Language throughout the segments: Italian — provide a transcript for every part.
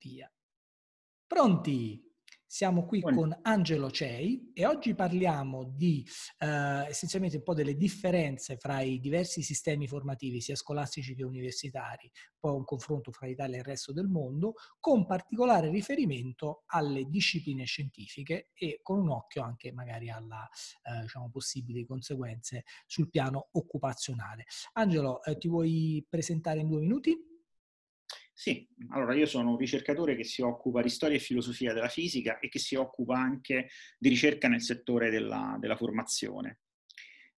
via. Pronti? Siamo qui Buone. con Angelo Cei e oggi parliamo di eh, essenzialmente un po' delle differenze fra i diversi sistemi formativi, sia scolastici che universitari, poi un confronto fra Italia e il resto del mondo, con particolare riferimento alle discipline scientifiche e con un occhio anche magari alle eh, diciamo, possibili conseguenze sul piano occupazionale. Angelo, eh, ti vuoi presentare in due minuti? Sì, allora io sono un ricercatore che si occupa di storia e filosofia della fisica e che si occupa anche di ricerca nel settore della, della formazione.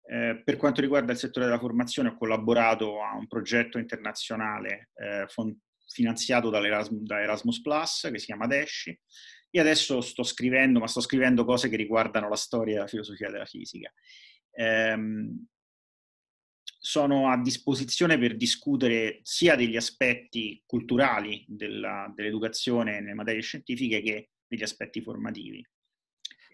Eh, per quanto riguarda il settore della formazione ho collaborato a un progetto internazionale eh, fon- finanziato da Erasmus Plus che si chiama DESCI e adesso sto scrivendo, ma sto scrivendo cose che riguardano la storia e la filosofia della fisica. Eh, sono a disposizione per discutere sia degli aspetti culturali della, dell'educazione nelle materie scientifiche che degli aspetti formativi.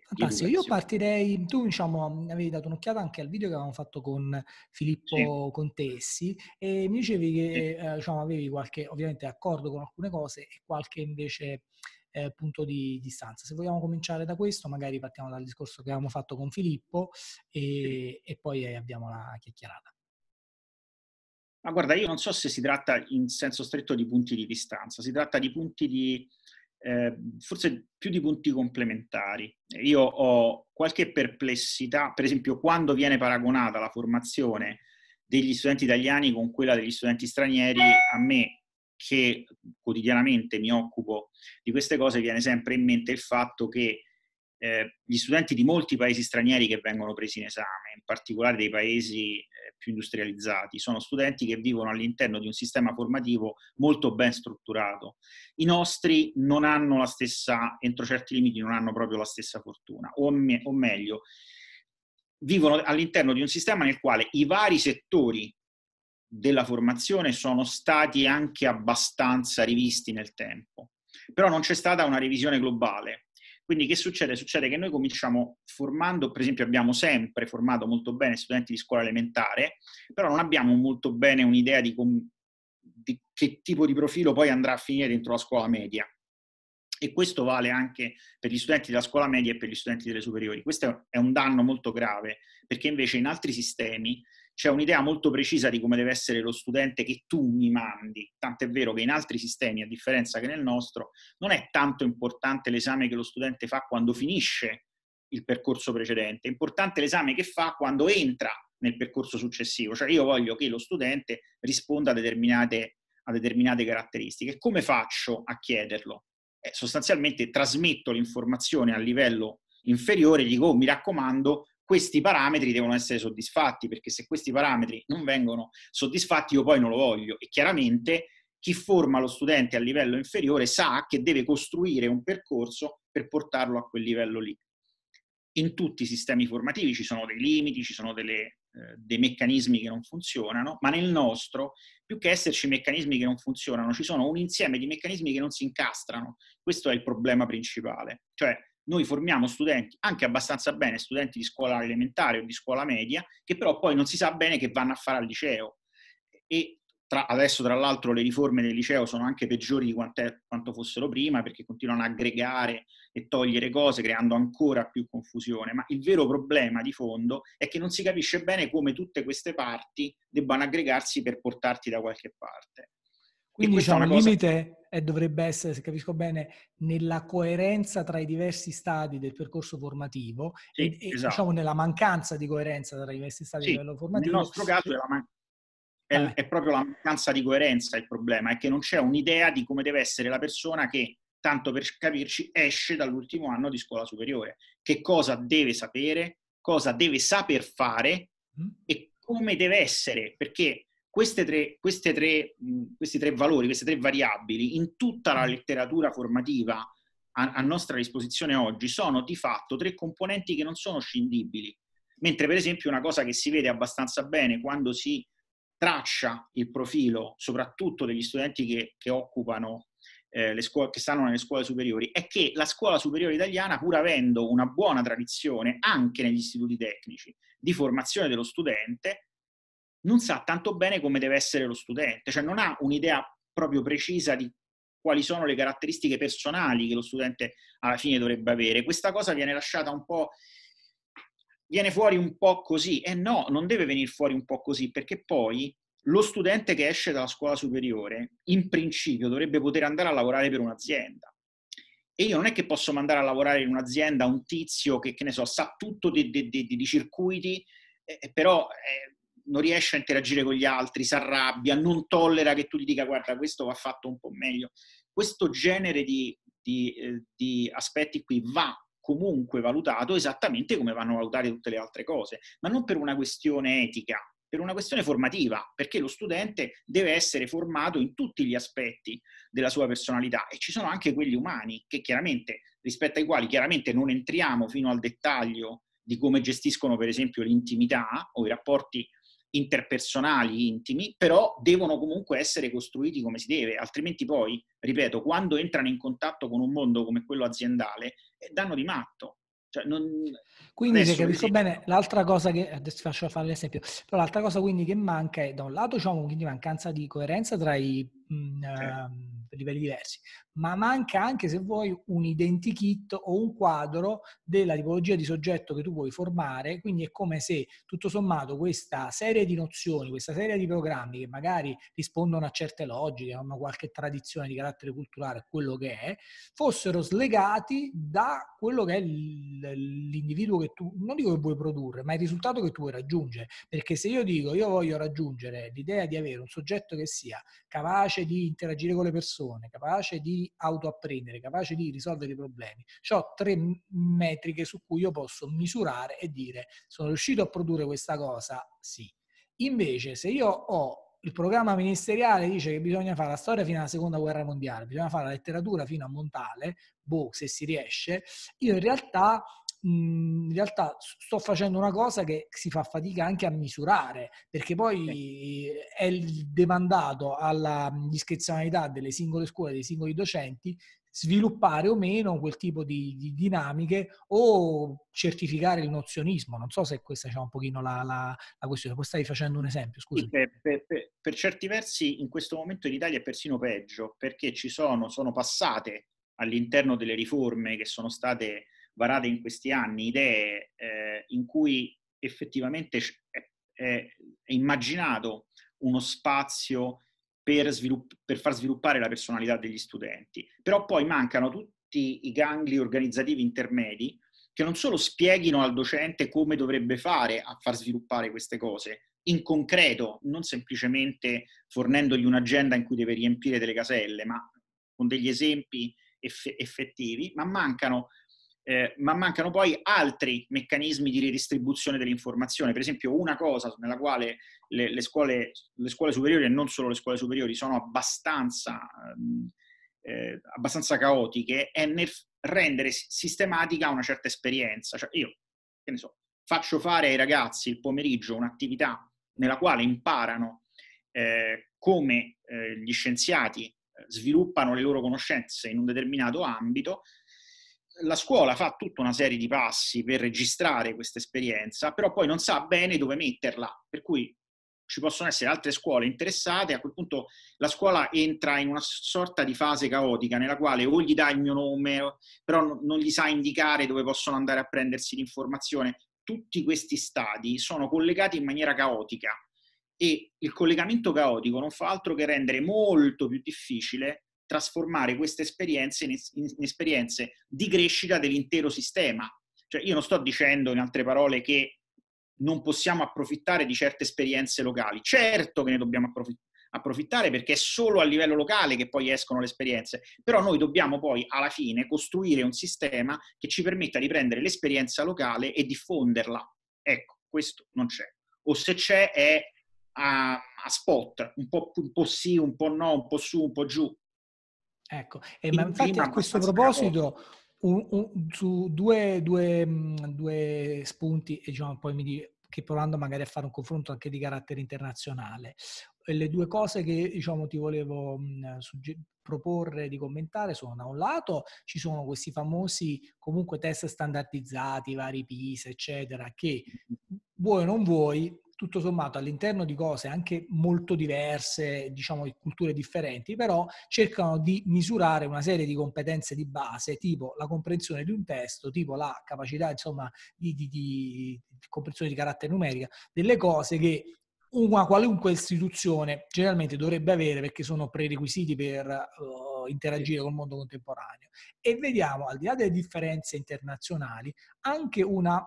Fantastico, io partirei, tu diciamo avevi dato un'occhiata anche al video che avevamo fatto con Filippo sì. Contessi e mi dicevi che sì. eh, diciamo, avevi qualche ovviamente accordo con alcune cose e qualche invece eh, punto di distanza. Se vogliamo cominciare da questo magari partiamo dal discorso che avevamo fatto con Filippo e, sì. e poi eh, abbiamo la chiacchierata. Ma guarda, io non so se si tratta in senso stretto di punti di distanza, si tratta di punti di, eh, forse più di punti complementari. Io ho qualche perplessità, per esempio quando viene paragonata la formazione degli studenti italiani con quella degli studenti stranieri, a me che quotidianamente mi occupo di queste cose viene sempre in mente il fatto che eh, gli studenti di molti paesi stranieri che vengono presi in esame, in particolare dei paesi eh, più industrializzati, sono studenti che vivono all'interno di un sistema formativo molto ben strutturato. I nostri non hanno la stessa, entro certi limiti, non hanno proprio la stessa fortuna, o, me, o meglio, vivono all'interno di un sistema nel quale i vari settori della formazione sono stati anche abbastanza rivisti nel tempo, però non c'è stata una revisione globale quindi che succede? Succede che noi cominciamo formando, per esempio abbiamo sempre formato molto bene studenti di scuola elementare, però non abbiamo molto bene un'idea di, com- di che tipo di profilo poi andrà a finire dentro la scuola media. E questo vale anche per gli studenti della scuola media e per gli studenti delle superiori. Questo è un danno molto grave, perché invece in altri sistemi c'è un'idea molto precisa di come deve essere lo studente che tu mi mandi. Tant'è vero che in altri sistemi, a differenza che nel nostro, non è tanto importante l'esame che lo studente fa quando finisce il percorso precedente, è importante l'esame che fa quando entra nel percorso successivo, cioè io voglio che lo studente risponda a determinate, a determinate caratteristiche. Come faccio a chiederlo? Eh, sostanzialmente trasmetto l'informazione a livello inferiore, dico oh, mi raccomando, questi parametri devono essere soddisfatti, perché se questi parametri non vengono soddisfatti io poi non lo voglio. E chiaramente chi forma lo studente a livello inferiore sa che deve costruire un percorso per portarlo a quel livello lì. In tutti i sistemi formativi ci sono dei limiti, ci sono delle, eh, dei meccanismi che non funzionano, ma nel nostro, più che esserci meccanismi che non funzionano, ci sono un insieme di meccanismi che non si incastrano. Questo è il problema principale. Cioè, noi formiamo studenti, anche abbastanza bene, studenti di scuola elementare o di scuola media, che però poi non si sa bene che vanno a fare al liceo. E tra, adesso, tra l'altro, le riforme del liceo sono anche peggiori di quant'è, quanto fossero prima, perché continuano a aggregare e togliere cose, creando ancora più confusione. Ma il vero problema di fondo è che non si capisce bene come tutte queste parti debbano aggregarsi per portarti da qualche parte. Quindi diciamo, un cosa... limite eh, dovrebbe essere, se capisco bene, nella coerenza tra i diversi stadi del percorso formativo sì, e, esatto. diciamo nella mancanza di coerenza tra i diversi stadi sì, del livello formativo. Nel nostro caso è, man- è, è proprio la mancanza di coerenza il problema, è che non c'è un'idea di come deve essere la persona che tanto per capirci, esce dall'ultimo anno di scuola superiore. Che cosa deve sapere, cosa deve saper fare mm. e come deve essere, perché queste tre, queste tre, questi tre valori, queste tre variabili in tutta la mm. letteratura formativa a, a, nostra disposizione oggi sono di fatto tre componenti che non sono scindibili. Mentre per esempio una cosa che si vede abbastanza bene quando si traccia il profilo, soprattutto degli studenti che, che occupano eh, le scuole, che stanno nelle scuole superiori, è che la scuola superiore italiana, pur avendo una buona tradizione anche negli istituti tecnici di formazione dello studente, non sa tanto bene come deve essere lo studente, cioè non ha un'idea proprio precisa di quali sono le caratteristiche personali che lo studente alla fine dovrebbe avere. Questa cosa viene lasciata un po' viene fuori un po' così. E eh no, non deve venire fuori un po' così, perché poi lo studente che esce dalla scuola superiore, in principio, dovrebbe poter andare a lavorare per un'azienda. E io non è che posso mandare a lavorare in un'azienda un tizio che, che ne so, sa tutto di, di, di, di circuiti, eh, però eh, non riesce a interagire con gli altri, si arrabbia, non tollera che tu gli dica guarda questo va fatto un po' meglio. Questo genere di, di, eh, di aspetti qui va comunque valutato esattamente come vanno valutate tutte le altre cose, ma non per una questione etica, per una questione formativa, perché lo studente deve essere formato in tutti gli aspetti della sua personalità e ci sono anche quelli umani che chiaramente rispetto ai quali chiaramente non entriamo fino al dettaglio di come gestiscono per esempio l'intimità o i rapporti interpersonali, intimi, però devono comunque essere costruiti come si deve, altrimenti poi, ripeto, quando entrano in contatto con un mondo come quello aziendale, eh, danno di matto. Cioè, non... Quindi se capisco sì. bene, l'altra cosa che adesso faccio fare l'esempio, però l'altra cosa quindi che manca è da un lato diciamo quindi mancanza di coerenza tra i mh, eh. livelli diversi, ma manca anche se vuoi un identikit o un quadro della tipologia di soggetto che tu vuoi formare, quindi è come se tutto sommato questa serie di nozioni, questa serie di programmi che magari rispondono a certe logiche, hanno qualche tradizione di carattere culturale, quello che è, fossero slegati da quello che è l'individuo che tu, non dico che vuoi produrre, ma il risultato che tu vuoi raggiungere, perché se io dico io voglio raggiungere l'idea di avere un soggetto che sia capace capace di interagire con le persone, capace di autoapprendere, capace di risolvere i problemi. Ho tre metriche su cui io posso misurare e dire sono riuscito a produrre questa cosa? Sì. Invece se io ho il programma ministeriale dice che bisogna fare la storia fino alla seconda guerra mondiale, bisogna fare la letteratura fino a Montale, boh, se si riesce, io in realtà in realtà sto facendo una cosa che si fa fatica anche a misurare, perché poi è demandato alla discrezionalità delle singole scuole, dei singoli docenti, sviluppare o meno quel tipo di, di dinamiche o certificare il nozionismo. Non so se questa è un pochino la, la, la questione. Poi stai facendo un esempio, scusa. per, per, per certi versi in questo momento in Italia è persino peggio, perché ci sono, sono passate all'interno delle riforme che sono state varate in questi anni idee eh, in cui effettivamente è, è, è immaginato uno spazio per, svilupp- per, far sviluppare la personalità degli studenti, però poi mancano tutti i gangli organizzativi intermedi che non solo spieghino al docente come dovrebbe fare a far sviluppare queste cose in concreto, non semplicemente fornendogli un'agenda in cui deve riempire delle caselle, ma con degli esempi effettivi, ma mancano eh, ma mancano poi altri meccanismi di ridistribuzione dell'informazione. Per esempio, una cosa nella quale le, le, scuole, le scuole, superiori, e non solo le scuole superiori, sono abbastanza, eh, eh abbastanza caotiche, è nel rendere sistematica una certa esperienza. Cioè io, che ne so, faccio fare ai ragazzi il pomeriggio un'attività nella quale imparano eh, come eh, gli scienziati eh, sviluppano le loro conoscenze in un determinato ambito, la scuola fa tutta una serie di passi per registrare questa esperienza, però poi non sa bene dove metterla, per cui ci possono essere altre scuole interessate, a quel punto la scuola entra in una sorta di fase caotica nella quale o gli dà il mio nome, però non gli sa indicare dove possono andare a prendersi l'informazione. Tutti questi stati sono collegati in maniera caotica e il collegamento caotico non fa altro che rendere molto più difficile trasformare queste esperienze in, in, in esperienze di crescita dell'intero sistema. Cioè io non sto dicendo, in altre parole, che non possiamo approfittare di certe esperienze locali. Certo che ne dobbiamo approfittare approfittare perché è solo a livello locale che poi escono le esperienze, però noi dobbiamo poi alla fine costruire un sistema che ci permetta di prendere l'esperienza locale e diffonderla. Ecco, questo non c'è. O se c'è è a, a spot, un po', un po' sì, un po' no, un po' su, un po' giù. Ecco, e eh, ma infatti a questo proposito un, un, su due, due, mm, due, spunti e diciamo, poi mi dico che provando magari a fare un confronto anche di carattere internazionale. Eh, le due cose che diciamo, ti volevo mh, mm, sugge- proporre di commentare sono da un lato ci sono questi famosi comunque test standardizzati, vari PISA, eccetera, che vuoi o non vuoi tutto sommato all'interno di cose anche molto diverse, diciamo di culture differenti, però cercano di misurare una serie di competenze di base, tipo la comprensione di un testo, tipo la capacità, insomma, di, di, di comprensione di carattere numerica, delle cose che una qualunque istituzione generalmente dovrebbe avere perché sono prerequisiti per uh, interagire col mondo contemporaneo. E vediamo, al di là delle differenze internazionali, anche una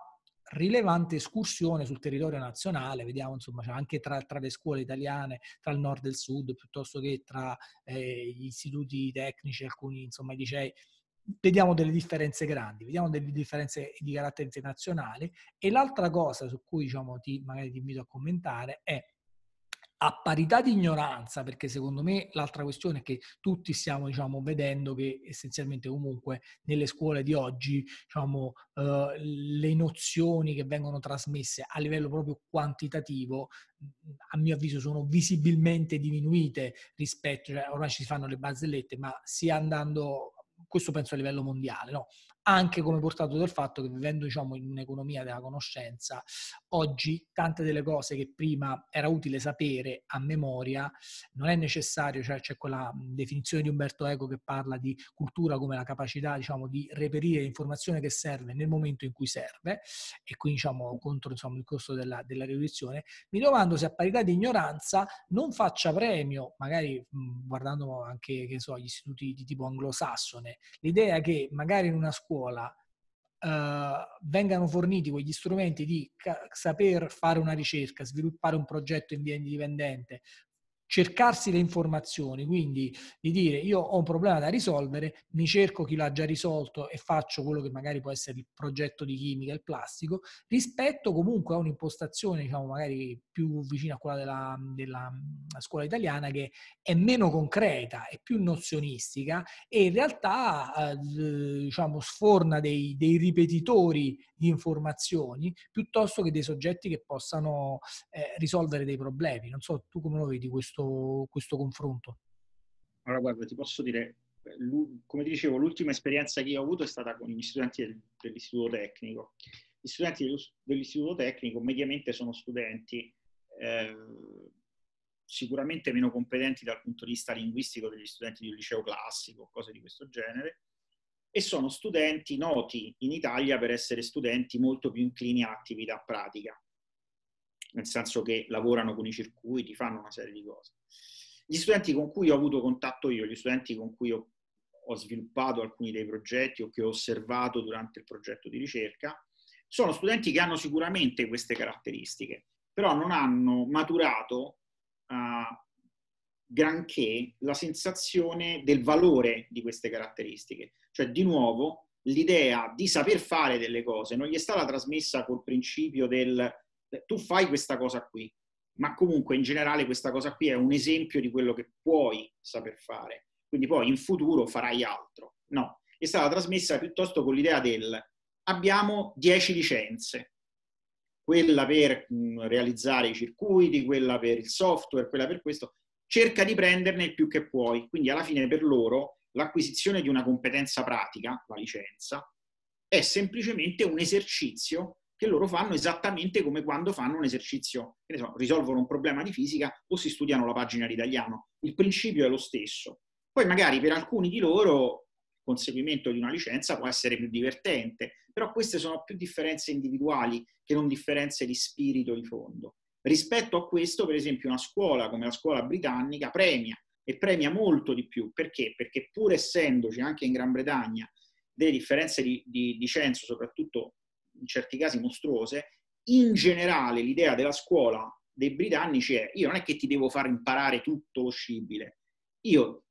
rilevante escursione sul territorio nazionale, vediamo insomma cioè anche tra, tra, le scuole italiane, tra il nord e il sud, piuttosto che tra eh, gli istituti tecnici, alcuni insomma licei, vediamo delle differenze grandi, vediamo delle differenze di carattere internazionale e l'altra cosa su cui diciamo, ti, magari ti invito a commentare è a parità di ignoranza, perché secondo me l'altra questione è che tutti stiamo diciamo, vedendo che essenzialmente comunque nelle scuole di oggi diciamo, eh, le nozioni che vengono trasmesse a livello proprio quantitativo, a mio avviso, sono visibilmente diminuite rispetto, cioè ormai ci si fanno le barzellette, ma sia andando questo penso a livello mondiale, no? anche come portato del fatto che vivendo diciamo, in un'economia della conoscenza, oggi tante delle cose che prima era utile sapere a memoria non è necessario, cioè c'è quella definizione di Umberto Eco che parla di cultura come la capacità diciamo, di reperire l'informazione che serve nel momento in cui serve e quindi diciamo, contro insomma, il costo della, della rivoluzione, mi domando se a parità di ignoranza non faccia premio, magari guardando anche che so, gli istituti di tipo anglosassone, l'idea che magari in una scuola scuola Uh, vengano forniti quegli strumenti di ca- saper fare una ricerca, sviluppare un progetto in via indipendente, cercarsi le informazioni, quindi di dire io ho un problema da risolvere, mi cerco chi l'ha già risolto e faccio quello che magari può essere il progetto di chimica, il plastico, rispetto comunque a un'impostazione diciamo magari più vicina a quella della, della scuola italiana che è meno concreta, è più nozionistica e in realtà eh, diciamo sforna dei, dei, ripetitori di informazioni piuttosto che dei soggetti che possano eh, risolvere dei problemi. Non so tu come lo vedi questo questo, questo confronto? Allora, guarda, ti posso dire, eh, come ti dicevo, l'ultima esperienza che io ho avuto è stata con gli studenti dell'istituto tecnico. Gli studenti dell'istituto tecnico mediamente sono studenti eh, sicuramente meno competenti dal punto di vista linguistico degli studenti di un liceo classico, cose di questo genere, e sono studenti noti in Italia per essere studenti molto più inclini a attività pratica nel senso che lavorano con i circuiti, fanno una serie di cose. Gli studenti con cui ho avuto contatto io, gli studenti con cui ho, ho sviluppato alcuni dei progetti o che ho osservato durante il progetto di ricerca, sono studenti che hanno sicuramente queste caratteristiche, però non hanno maturato uh, granché la sensazione del valore di queste caratteristiche. Cioè, di nuovo, l'idea di saper fare delle cose non gli è stata trasmessa col principio del tu fai questa cosa qui, ma comunque in generale questa cosa qui è un esempio di quello che puoi saper fare, quindi poi in futuro farai altro. No, è stata trasmessa piuttosto con l'idea del abbiamo 10 licenze, quella per mm, realizzare i circuiti, quella per il software, quella per questo, cerca di prenderne il più che puoi, quindi alla fine per loro l'acquisizione di una competenza pratica, la licenza, è semplicemente un esercizio che loro fanno esattamente come quando fanno un esercizio, che ne so, risolvono un problema di fisica o si studiano la pagina di italiano. Il principio è lo stesso. Poi magari per alcuni di loro il conseguimento di una licenza può essere più divertente, però queste sono più differenze individuali che non differenze di spirito di fondo. Rispetto a questo, per esempio, una scuola come la scuola britannica premia e premia molto di più. Perché? Perché pur essendoci anche in Gran Bretagna delle differenze di, di, di censo, soprattutto in certi casi mostruose, in generale l'idea della scuola dei britannici è io non è che ti devo far imparare tutto lo scibile, io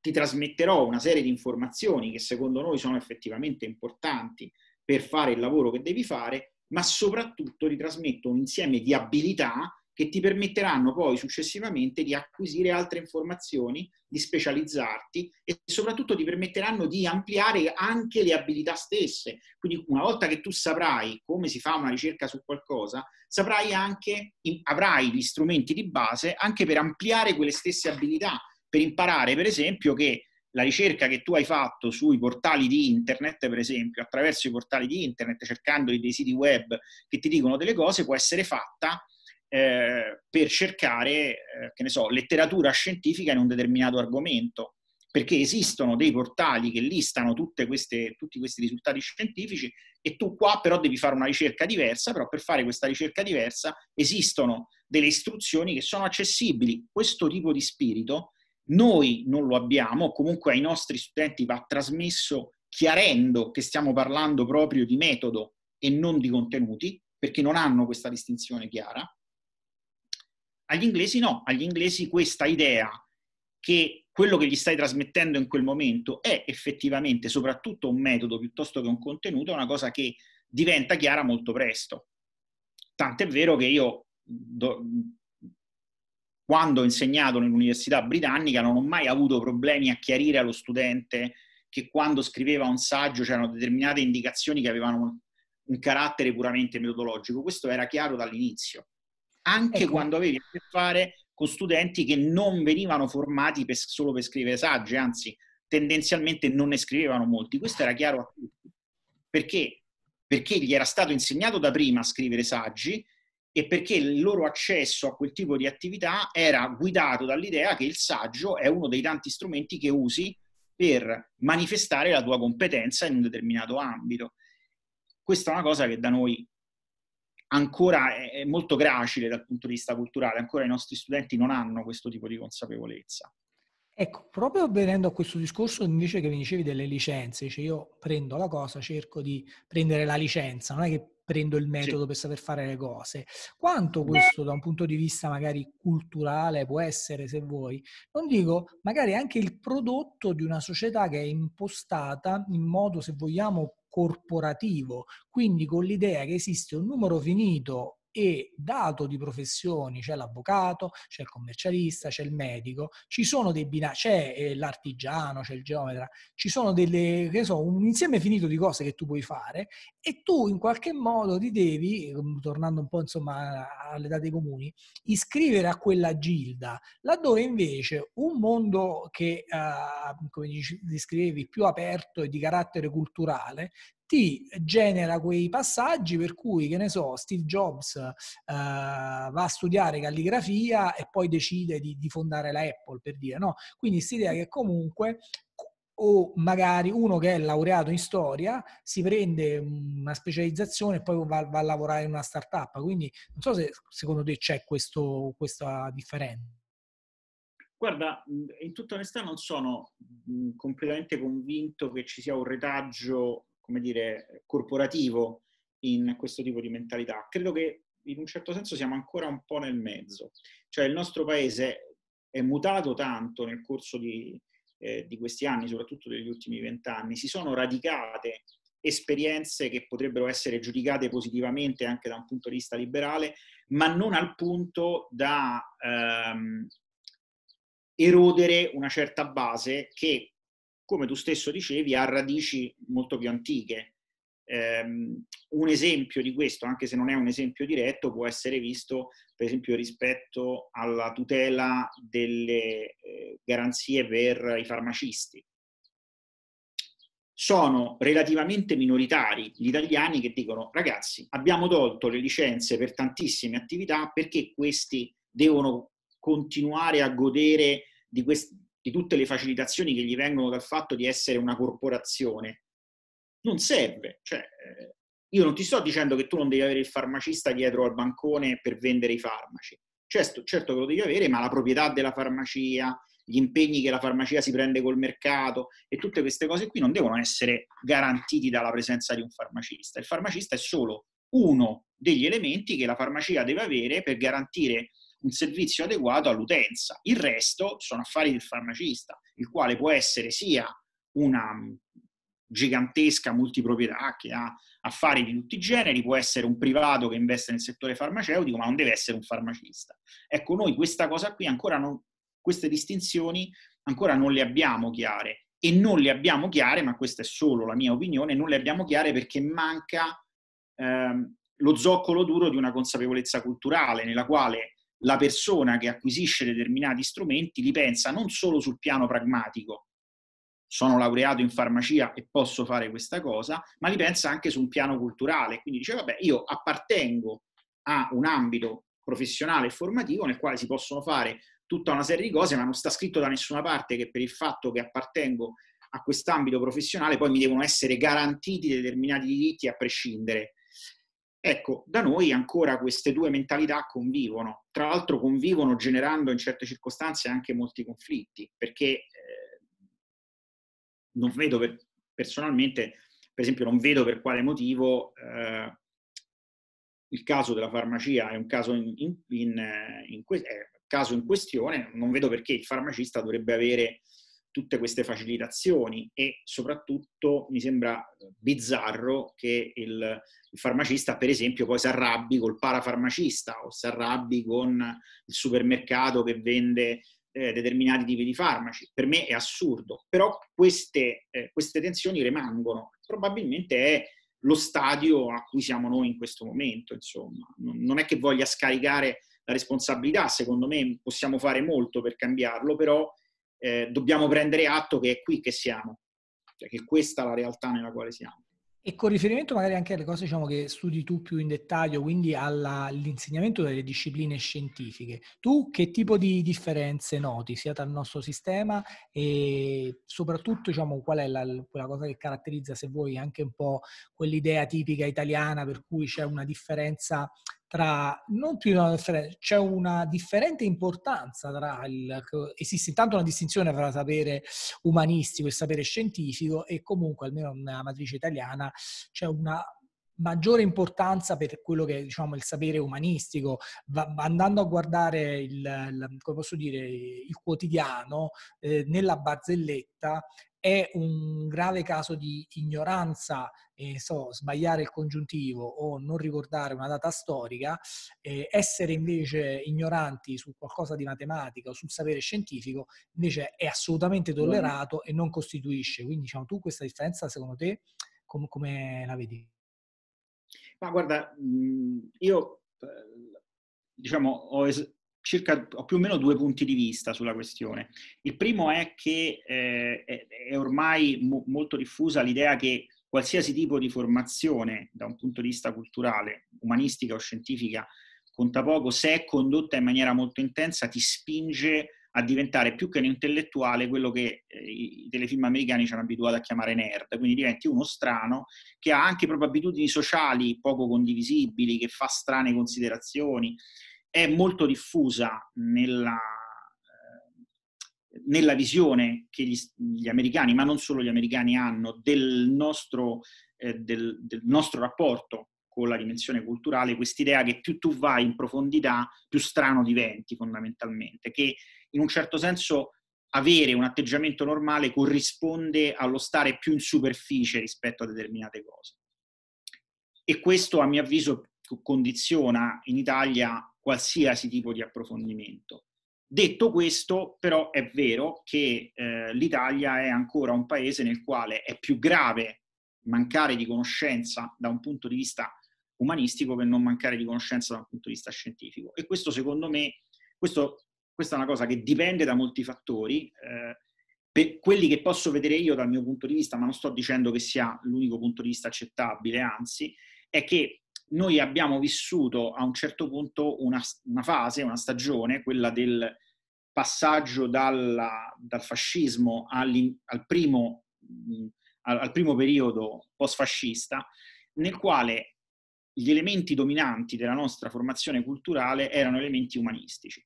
ti trasmetterò una serie di informazioni che secondo noi sono effettivamente importanti per fare il lavoro che devi fare, ma soprattutto ti trasmetto un insieme di abilità che ti permetteranno poi successivamente di acquisire altre informazioni, di specializzarti e soprattutto ti permetteranno di ampliare anche le abilità stesse. Quindi una volta che tu saprai come si fa una ricerca su qualcosa, saprai anche, avrai gli strumenti di base anche per ampliare quelle stesse abilità, per imparare per esempio che la ricerca che tu hai fatto sui portali di internet, per esempio, attraverso i portali di internet, cercando dei siti web che ti dicono delle cose, può essere fatta eh, per cercare, eh, che ne so, letteratura scientifica in un determinato argomento, perché esistono dei portali che listano queste, tutti questi risultati scientifici e tu qua però devi fare una ricerca diversa, però per fare questa ricerca diversa esistono delle istruzioni che sono accessibili. Questo tipo di spirito noi non lo abbiamo, comunque ai nostri studenti va trasmesso chiarendo che stiamo parlando proprio di metodo e non di contenuti, perché non hanno questa distinzione chiara. Agli inglesi no, agli inglesi questa idea che quello che gli stai trasmettendo in quel momento è effettivamente soprattutto un metodo piuttosto che un contenuto, è una cosa che diventa chiara molto presto. Tant'è vero che io, do, quando ho insegnato nell'università britannica, non ho mai avuto problemi a chiarire allo studente che quando scriveva un saggio c'erano determinate indicazioni che avevano un carattere puramente metodologico. Questo era chiaro dall'inizio anche ecco. quando avevi a che fare con studenti che non venivano formati per, solo per scrivere saggi, anzi tendenzialmente non ne scrivevano molti. Questo era chiaro a tutti, perché, perché gli era stato insegnato da prima a scrivere saggi e perché il loro accesso a quel tipo di attività era guidato dall'idea che il saggio è uno dei tanti strumenti che usi per manifestare la tua competenza in un determinato ambito. Questa è una cosa che da noi ancora è molto gracile dal punto di vista culturale, ancora i nostri studenti non hanno questo tipo di consapevolezza. Ecco, proprio venendo a questo discorso invece che mi dicevi delle licenze, cioè io prendo la cosa, cerco di prendere la licenza, non è che prendo il metodo sì. per saper fare le cose. Quanto questo da un punto di vista magari culturale può essere, se vuoi, non dico, magari anche il prodotto di una società che è impostata in modo, se vogliamo, corporativo, quindi con l'idea che esiste un numero finito e dato di professioni, c'è l'avvocato, c'è il commercialista, c'è il medico, ci sono dei binari, c'è eh, l'artigiano, c'è il geometra, ci sono delle, che so, un insieme finito di cose che tu puoi fare e tu in qualche modo ti devi, ehm, tornando un po' insomma alle date comuni, iscrivere a quella gilda, laddove invece un mondo che, eh, come descrivevi, più aperto e di carattere culturale, ti genera quei passaggi per cui, che ne so, Steve Jobs eh, va a studiare calligrafia e poi decide di, di fondare la Apple, per dire, no? Quindi questa idea che comunque o magari uno che è laureato in storia si prende una specializzazione e poi va, va a lavorare in una startup. Quindi non so se secondo te c'è questo, questa differenza. Guarda, in tutta onestà non sono completamente convinto che ci sia un retaggio come dire, corporativo in questo tipo di mentalità. Credo che in un certo senso siamo ancora un po' nel mezzo, cioè il nostro paese è mutato tanto nel corso di, eh, di questi anni, soprattutto degli ultimi vent'anni, si sono radicate esperienze che potrebbero essere giudicate positivamente anche da un punto di vista liberale, ma non al punto da ehm, erodere una certa base che come tu stesso dicevi, ha radici molto più antiche. Um, un esempio di questo, anche se non è un esempio diretto, può essere visto per esempio rispetto alla tutela delle eh, garanzie per i farmacisti. Sono relativamente minoritari gli italiani che dicono ragazzi abbiamo tolto le licenze per tantissime attività perché questi devono continuare a godere di, quest- di tutte le facilitazioni che gli vengono dal fatto di essere una corporazione. Non serve. Cioè, eh, io non ti sto dicendo che tu non devi avere il farmacista dietro al bancone per vendere i farmaci. Certo, certo che lo devi avere, ma la proprietà della farmacia, gli impegni che la farmacia si prende col mercato e tutte queste cose qui non devono essere garantiti dalla presenza di un farmacista. Il farmacista è solo uno degli elementi che la farmacia deve avere per garantire un servizio adeguato all'utenza. Il resto sono affari del farmacista, il quale può essere sia una mm, gigantesca multiproprietà che ha affari di tutti i generi, può essere un privato che investe nel settore farmaceutico, ma non deve essere un farmacista. Ecco, noi questa cosa qui ancora non, queste distinzioni ancora non le abbiamo chiare e non le abbiamo chiare, ma questa è solo la mia opinione, non le abbiamo chiare perché manca ehm, lo zoccolo duro di una consapevolezza culturale nella quale la persona che acquisisce determinati strumenti li pensa non solo sul piano pragmatico, sono laureato in farmacia e posso fare questa cosa, ma li pensa anche su un piano culturale. Quindi dice, vabbè, io appartengo a un ambito professionale e formativo nel quale si possono fare tutta una serie di cose, ma non sta scritto da nessuna parte che per il fatto che appartengo a quest'ambito professionale poi mi devono essere garantiti determinati diritti a prescindere Ecco, da noi ancora queste due mentalità convivono, tra l'altro convivono generando in certe circostanze anche molti conflitti, perché eh, non vedo per, personalmente, per esempio, non vedo per quale motivo eh, il caso della farmacia è un caso in, in, in, eh, in, caso in questione, non vedo perché il farmacista dovrebbe avere tutte queste facilitazioni e soprattutto mi sembra eh, bizzarro che il, il farmacista, per esempio, poi si arrabbi col parafarmacista o si arrabbi con il supermercato che vende eh, determinati tipi di farmaci. Per me è assurdo, però queste, eh, queste tensioni rimangono. Probabilmente è lo stadio a cui siamo noi in questo momento, insomma. Non è che voglia scaricare la responsabilità, secondo me possiamo fare molto per cambiarlo, però eh, dobbiamo prendere atto che è qui che siamo, cioè che questa è la realtà nella quale siamo. E con riferimento magari anche alle cose diciamo, che studi tu più in dettaglio, quindi all'insegnamento delle discipline scientifiche, tu che tipo di differenze noti sia dal nostro sistema e soprattutto diciamo, qual è la, quella cosa che caratterizza, se vuoi, anche un po' quell'idea tipica italiana per cui c'è una differenza tra non più una differenza, c'è una differente importanza tra il esiste intanto una distinzione tra sapere umanistico e sapere scientifico e comunque almeno nella matrice italiana c'è una maggiore importanza per quello che è diciamo, il sapere umanistico, Va, andando a guardare il, il, dire, il quotidiano eh, nella barzelletta è un grave caso di ignoranza, eh, so, sbagliare il congiuntivo o non ricordare una data storica, eh, essere invece ignoranti su qualcosa di matematica o sul sapere scientifico invece è assolutamente tollerato e non costituisce. Quindi diciamo, tu questa differenza secondo te com- come la vedi? Ma guarda, io eh, diciamo, ho, es- circa, ho più o meno due punti di vista sulla questione. Il primo è che eh, è ormai mo- molto diffusa l'idea che qualsiasi tipo di formazione da un punto di vista culturale, umanistica o scientifica, conta poco, se è condotta in maniera molto intensa, ti spinge a diventare più che un intellettuale quello che eh, i telefilm americani ci hanno abituato a chiamare nerd, quindi diventi uno strano che ha anche proprio abitudini sociali poco condivisibili, che fa strane considerazioni, è molto diffusa nella, eh, nella visione che gli, gli, americani, ma non solo gli americani hanno, del nostro, eh, del, del nostro rapporto con la dimensione culturale, quest'idea che più tu vai in profondità, più strano diventi fondamentalmente, che in un certo senso avere un atteggiamento normale corrisponde allo stare più in superficie rispetto a determinate cose. E questo, a mio avviso, condiziona in Italia qualsiasi tipo di approfondimento. Detto questo, però è vero che eh, l'Italia è ancora un paese nel quale è più grave mancare di conoscenza da un punto di vista umanistico che non mancare di conoscenza da un punto di vista scientifico. E questo secondo me, questo, questa è una cosa che dipende da molti fattori, eh, per quelli che posso vedere io dal mio punto di vista, ma non sto dicendo che sia l'unico punto di vista accettabile, anzi, è che noi abbiamo vissuto a un certo punto una, una fase, una stagione, quella del passaggio dalla, dal fascismo al primo, al primo periodo post-fascista, nel quale gli elementi dominanti della nostra formazione culturale erano elementi umanistici.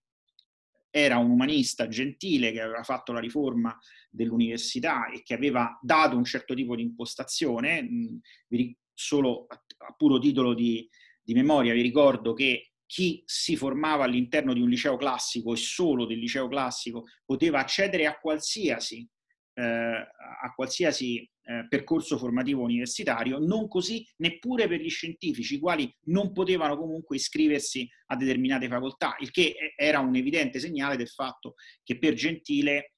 Era un umanista gentile che aveva fatto la riforma dell'università e che aveva dato un certo tipo di impostazione. Mm, solo a puro titolo di, di memoria vi ricordo che chi si formava all'interno di un liceo classico e solo del liceo classico poteva accedere a qualsiasi, eh, a qualsiasi eh, percorso formativo universitario, non così neppure per gli scientifici, i quali non potevano comunque iscriversi a determinate facoltà, il che era un evidente segnale del fatto che per Gentile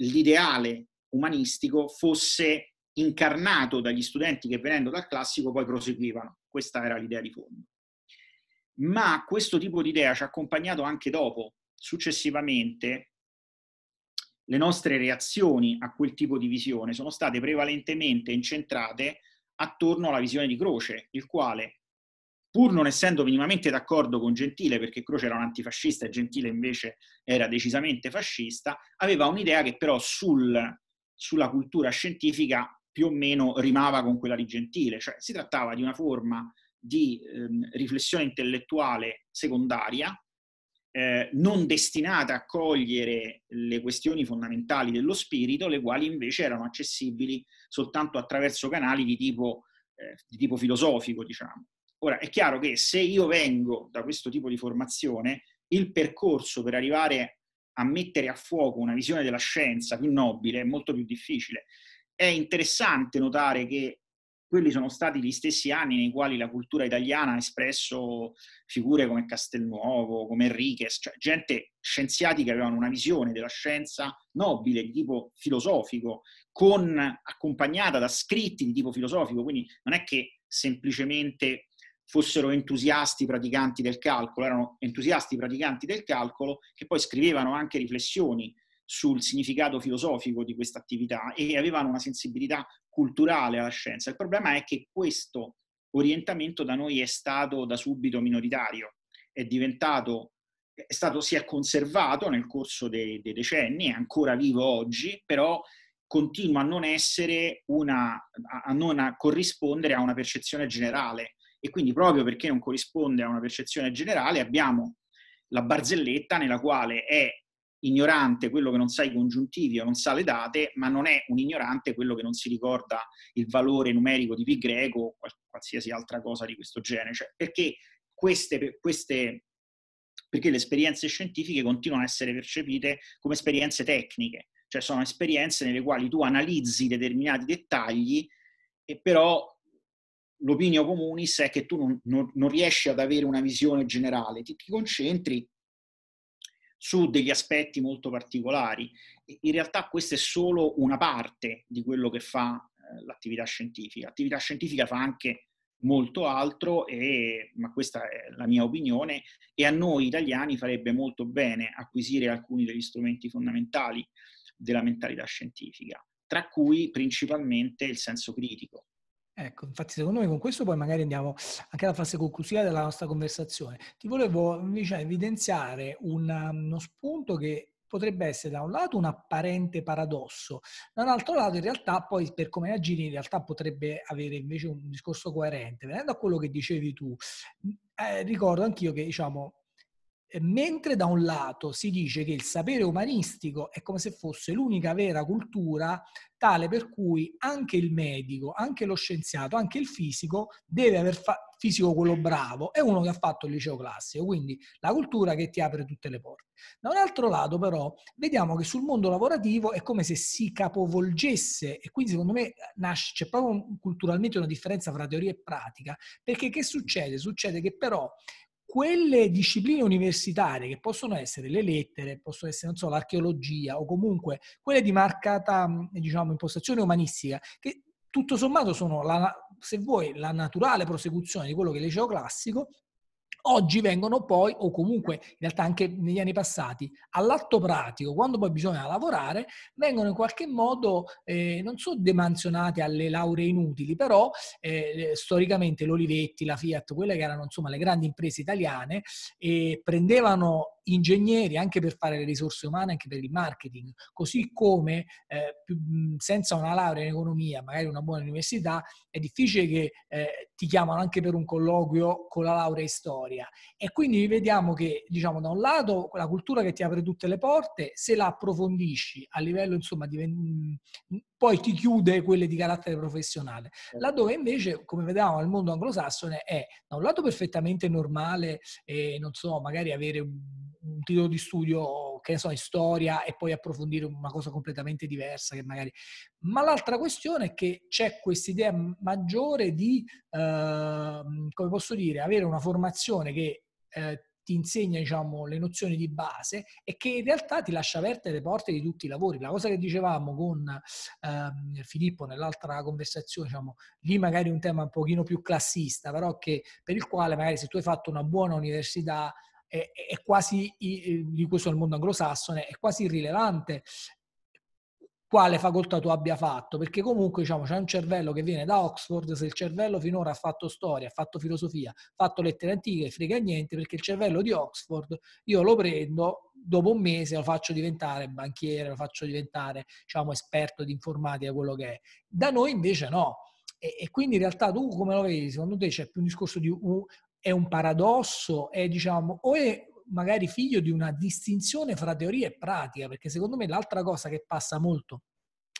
l'ideale umanistico fosse incarnato dagli studenti che venendo dal classico poi proseguivano. Questa era l'idea di fondo. Ma questo tipo di idea ci ha accompagnato anche dopo, successivamente, le nostre reazioni a quel tipo di visione sono state prevalentemente incentrate attorno alla visione di Croce, il quale, pur non essendo minimamente d'accordo con Gentile, perché Croce era un antifascista e Gentile invece era decisamente fascista, aveva un'idea che però sul, sulla cultura scientifica più o meno rimava con quella di Gentile, cioè si trattava di una forma di ehm, riflessione intellettuale secondaria eh, non destinate a cogliere le questioni fondamentali dello spirito, le quali invece erano accessibili soltanto attraverso canali di tipo, eh, di tipo filosofico, diciamo. Ora, è chiaro che se io vengo da questo tipo di formazione, il percorso per arrivare a mettere a fuoco una visione della scienza più nobile è molto più difficile. È interessante notare che quelli sono stati gli stessi anni nei quali la cultura italiana ha espresso figure come Castelnuovo, come Enriquez, cioè gente, scienziati che avevano una visione della scienza nobile, di tipo filosofico, con, accompagnata da scritti di tipo filosofico, quindi non è che semplicemente fossero entusiasti praticanti del calcolo, erano entusiasti praticanti del calcolo che poi scrivevano anche riflessioni sul significato filosofico di questa attività e avevano una sensibilità culturale alla scienza. Il problema è che questo orientamento da noi è stato da subito minoritario, è diventato, è stato, si è conservato nel corso dei, dei decenni, è ancora vivo oggi, però continua a non essere una, a non corrispondere a una percezione generale. E quindi proprio perché non corrisponde a una percezione generale abbiamo la barzelletta nella quale è ignorante quello che non sa i congiuntivi o non sa le date, ma non è un ignorante quello che non si ricorda il valore numerico di pi greco o qualsiasi altra cosa di questo genere. Cioè, perché, queste, queste, perché le esperienze scientifiche continuano a essere percepite come esperienze tecniche, cioè sono esperienze nelle quali tu analizzi determinati dettagli e però l'opinio comunis è che tu non, non, non riesci ad avere una visione generale, ti, ti concentri su degli aspetti molto particolari. In realtà questa è solo una parte di quello che fa eh, l'attività scientifica. L'attività scientifica fa anche molto altro, e, ma questa è la mia opinione, e a noi italiani farebbe molto bene acquisire alcuni degli strumenti fondamentali della mentalità scientifica, tra cui principalmente il senso critico. Ecco, infatti secondo me con questo poi magari andiamo anche alla fase conclusiva della nostra conversazione. Ti volevo invece evidenziare un, uno spunto che potrebbe essere da un lato un apparente paradosso, dall'altro lato in realtà poi per come agire in realtà potrebbe avere invece un discorso coerente. Venendo a quello che dicevi tu, eh, ricordo anch'io che diciamo mentre da un lato si dice che il sapere umanistico è come se fosse l'unica vera cultura tale per cui anche il medico, anche lo scienziato, anche il fisico deve aver fatto fisico quello bravo è uno che ha fatto il liceo classico, quindi la cultura che ti apre tutte le porte. Da un altro lato però vediamo che sul mondo lavorativo è come se si capovolgesse e quindi secondo me nasce, c'è proprio culturalmente una differenza fra teoria e pratica, perché che succede? Succede che però quelle discipline universitarie che possono essere le lettere, possono essere non so, l'archeologia o comunque quelle di marcata mm, diciamo, impostazione umanistica, che tutto sommato sono, la, se vuoi, la naturale prosecuzione di quello che è il liceo classico, oggi vengono poi, o comunque in realtà anche negli anni passati, all'atto pratico, quando poi bisogna lavorare, vengono in qualche modo eh, non so demansionate alle lauree inutili, però eh, storicamente l'Olivetti, la Fiat, quelle che erano insomma le grandi imprese italiane, eh, prendevano ingegneri anche per fare le risorse umane, anche per il marketing, così come eh, senza una laurea in economia, magari una buona università, è difficile che eh, ti chiamano anche per un colloquio con la laurea in storia storia. E quindi vediamo che, diciamo, da un lato la cultura che ti apre tutte le porte, se la approfondisci a livello, insomma, di, poi ti chiude quelle di carattere professionale. Certo. Laddove invece, come vediamo nel mondo anglosassone, è da un lato perfettamente normale, eh, non so, magari avere un, titolo di studio che ne so, in storia e poi approfondire una cosa completamente diversa che magari... Ma l'altra questione è che c'è questa idea maggiore di, eh, come posso dire, avere una formazione che eh, ti insegna diciamo, le nozioni di base e che in realtà ti lascia aperte le porte di tutti i lavori. La cosa che dicevamo con eh, Filippo nell'altra conversazione, diciamo, lì magari un tema un pochino più classista, però che, per il quale magari se tu hai fatto una buona università è, quasi, eh, di questo al mondo anglosassone, è quasi irrilevante quale facoltà tu abbia fatto, perché comunque diciamo, c'è un cervello che viene da Oxford, se il cervello finora ha fatto storia, ha fatto filosofia, ha fatto lettere antiche, frega niente, perché il cervello di Oxford io lo prendo, dopo un mese lo faccio diventare banchiere, lo faccio diventare diciamo, esperto di informatica, quello che è. Da noi invece no. E, e quindi in realtà tu come lo vedi, secondo te c'è più un discorso di uh, è un paradosso, è diciamo, o è magari figlio di una distinzione fra teoria e pratica, perché secondo me l'altra cosa che passa molto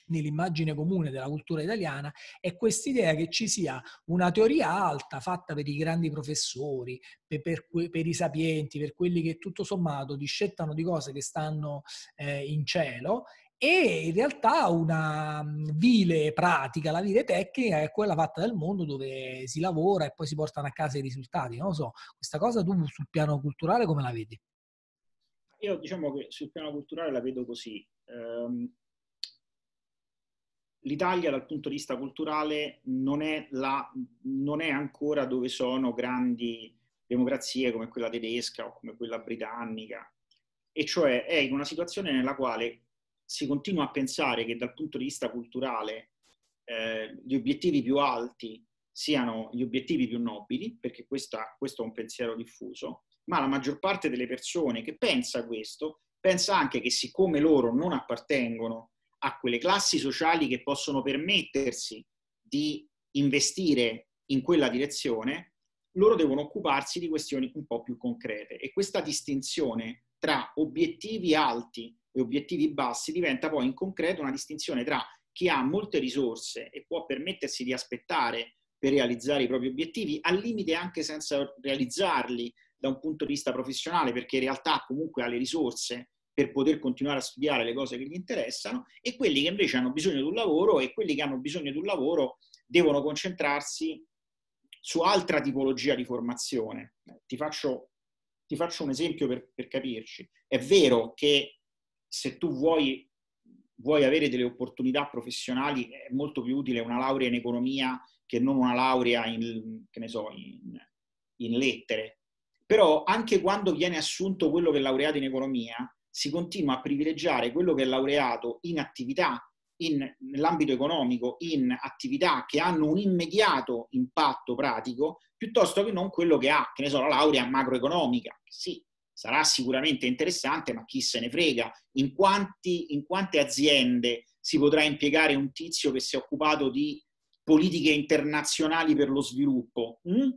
nell'immagine comune della cultura italiana è quest'idea che ci sia una teoria alta fatta per i grandi professori, per, per, per i sapienti, per quelli che tutto sommato discettano di cose che stanno eh, in cielo e in realtà una mm, vile pratica, la vile tecnica è quella fatta del mondo dove si lavora e poi si portano a casa i risultati. Non lo so, questa cosa tu sul piano culturale come la vedi? Io diciamo che sul piano culturale la vedo così. Ehm, L'Italia dal punto di vista culturale non è, la, non è ancora dove sono grandi democrazie come quella tedesca o come quella britannica, e cioè è in una situazione nella quale si continua a pensare che dal punto di vista culturale eh, gli obiettivi più alti siano gli obiettivi più nobili, perché questa, questo è un pensiero diffuso, ma la maggior parte delle persone che pensa questo pensa anche che siccome loro non appartengono a quelle classi sociali che possono permettersi di investire in quella direzione, loro devono occuparsi di questioni un po' più concrete e questa distinzione tra obiettivi alti e obiettivi bassi, diventa poi in concreto una distinzione tra chi ha molte risorse e può permettersi di aspettare per realizzare i propri obiettivi, al limite anche senza realizzarli da un punto di vista professionale, perché in realtà comunque ha le risorse per poter continuare a studiare le cose che gli interessano, e quelli che invece hanno bisogno di un lavoro e quelli che hanno bisogno di un lavoro devono concentrarsi su altra tipologia di formazione. Ti faccio, ti faccio un esempio per, per capirci. È vero che se tu vuoi, vuoi avere delle opportunità professionali è molto più utile una laurea in economia che non una laurea in, che ne so, in, in lettere. Però anche quando viene assunto quello che è laureato in economia, si continua a privilegiare quello che è laureato in attività in, nell'ambito economico in attività che hanno un immediato impatto pratico piuttosto che non quello che ha, che ne so, la laurea macroeconomica. Sì, sarà sicuramente interessante, ma chi se ne frega, in, quanti, in quante aziende si potrà impiegare un tizio che si è occupato di politiche internazionali per lo sviluppo. Mm?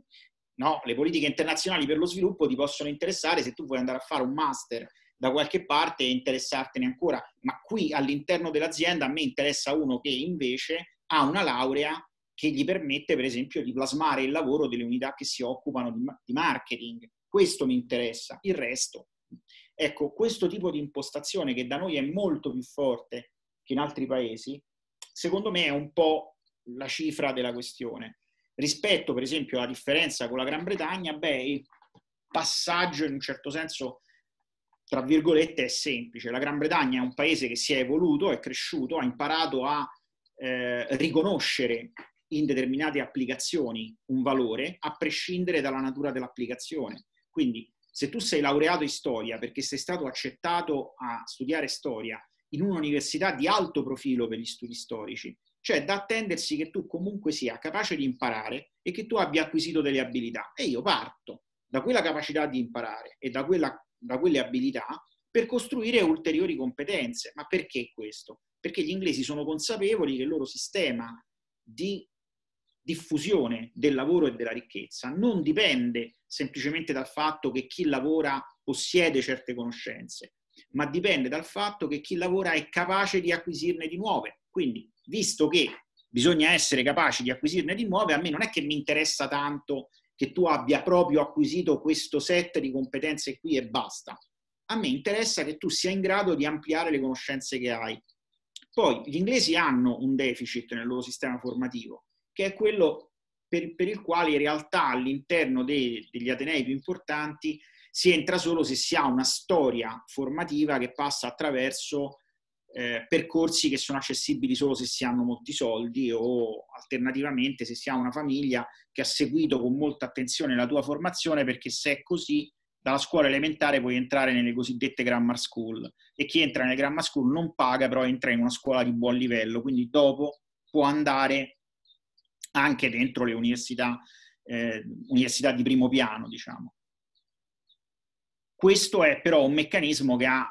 No, le politiche internazionali per lo sviluppo ti possono interessare se tu vuoi andare a fare un master da qualche parte e interessartene ancora, ma qui all'interno dell'azienda a me interessa uno che invece ha una laurea che gli permette, per esempio, di plasmare il lavoro delle unità che si occupano di, marketing questo mi interessa, il resto. Ecco, questo tipo di impostazione che da noi è molto più forte che in altri paesi, secondo me è un po' la cifra della questione. Rispetto, per esempio, alla differenza con la Gran Bretagna, beh, il passaggio in un certo senso, tra virgolette, è semplice. La Gran Bretagna è un paese che si è evoluto, è cresciuto, ha imparato a eh, riconoscere in determinate applicazioni un valore, a prescindere dalla natura dell'applicazione. Quindi se tu sei laureato in storia perché sei stato accettato a studiare storia in un'università di alto profilo per gli studi storici, cioè da attendersi che tu comunque sia capace di imparare e che tu abbia acquisito delle abilità. E io parto da quella capacità di imparare e da, quella, da quelle abilità per costruire ulteriori competenze. Ma perché questo? Perché gli inglesi sono consapevoli che il loro sistema di diffusione del lavoro e della ricchezza non dipende semplicemente dal fatto che chi lavora possiede certe conoscenze, ma dipende dal fatto che chi lavora è capace di acquisirne di nuove. Quindi, visto che bisogna essere capaci di acquisirne di nuove, a me non è che mi interessa tanto che tu abbia proprio acquisito questo set di competenze qui e basta. A me interessa che tu sia in grado di ampliare le conoscenze che hai. Poi gli inglesi hanno un deficit nel loro sistema formativo, che è quello per, per il quale in realtà all'interno dei, degli Atenei più importanti si entra solo se si ha una storia formativa che passa attraverso eh, percorsi che sono accessibili solo se si hanno molti soldi o alternativamente se si ha una famiglia che ha seguito con molta attenzione la tua formazione perché se è così dalla scuola elementare puoi entrare nelle cosiddette grammar school e chi entra nelle grammar school non paga però entra in una scuola di buon livello quindi dopo può andare anche dentro le università, eh, università di primo piano, diciamo. Questo è però un meccanismo che ha